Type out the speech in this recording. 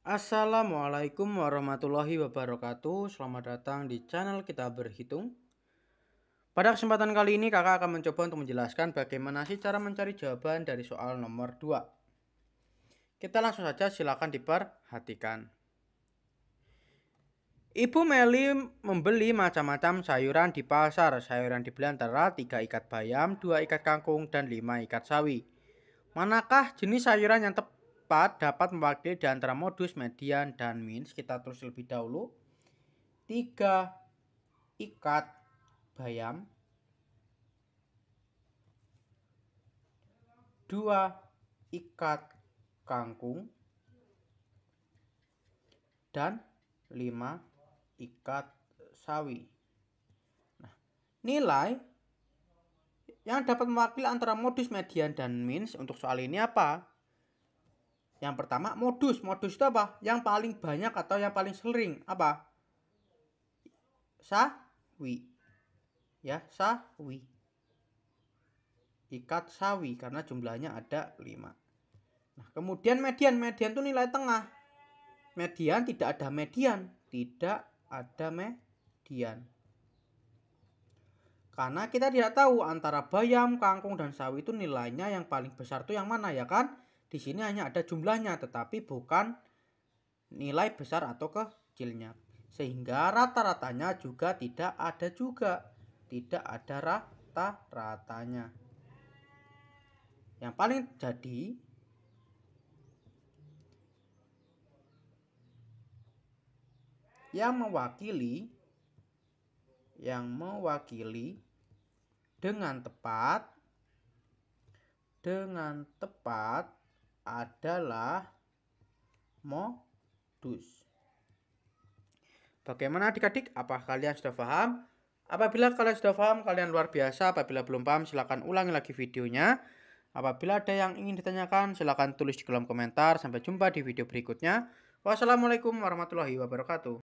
Assalamualaikum warahmatullahi wabarakatuh Selamat datang di channel kita berhitung Pada kesempatan kali ini kakak akan mencoba untuk menjelaskan bagaimana sih cara mencari jawaban dari soal nomor 2 Kita langsung saja silakan diperhatikan Ibu Meli membeli macam-macam sayuran di pasar. Sayuran dibeli antara 3 ikat bayam, 2 ikat kangkung, dan 5 ikat sawi. Manakah jenis sayuran yang tepat? cepat dapat mewakili di antara modus, median, dan means. Kita terus lebih dahulu. Tiga ikat bayam. Dua ikat kangkung. Dan lima ikat sawi. Nah, nilai yang dapat mewakili antara modus, median, dan means untuk soal ini apa? Yang pertama modus. Modus itu apa? Yang paling banyak atau yang paling sering apa? Sawi. Ya, sawi. Ikat sawi karena jumlahnya ada 5. Nah, kemudian median. Median itu nilai tengah. Median tidak ada median, tidak ada median. Karena kita tidak tahu antara bayam, kangkung, dan sawi itu nilainya yang paling besar itu yang mana ya kan? Di sini hanya ada jumlahnya tetapi bukan nilai besar atau kecilnya. Sehingga rata-ratanya juga tidak ada juga. Tidak ada rata-ratanya. Yang paling jadi yang mewakili yang mewakili dengan tepat dengan tepat adalah modus. Bagaimana adik-adik? Apa kalian sudah paham? Apabila kalian sudah paham, kalian luar biasa. Apabila belum paham, silakan ulangi lagi videonya. Apabila ada yang ingin ditanyakan, silakan tulis di kolom komentar. Sampai jumpa di video berikutnya. Wassalamualaikum warahmatullahi wabarakatuh.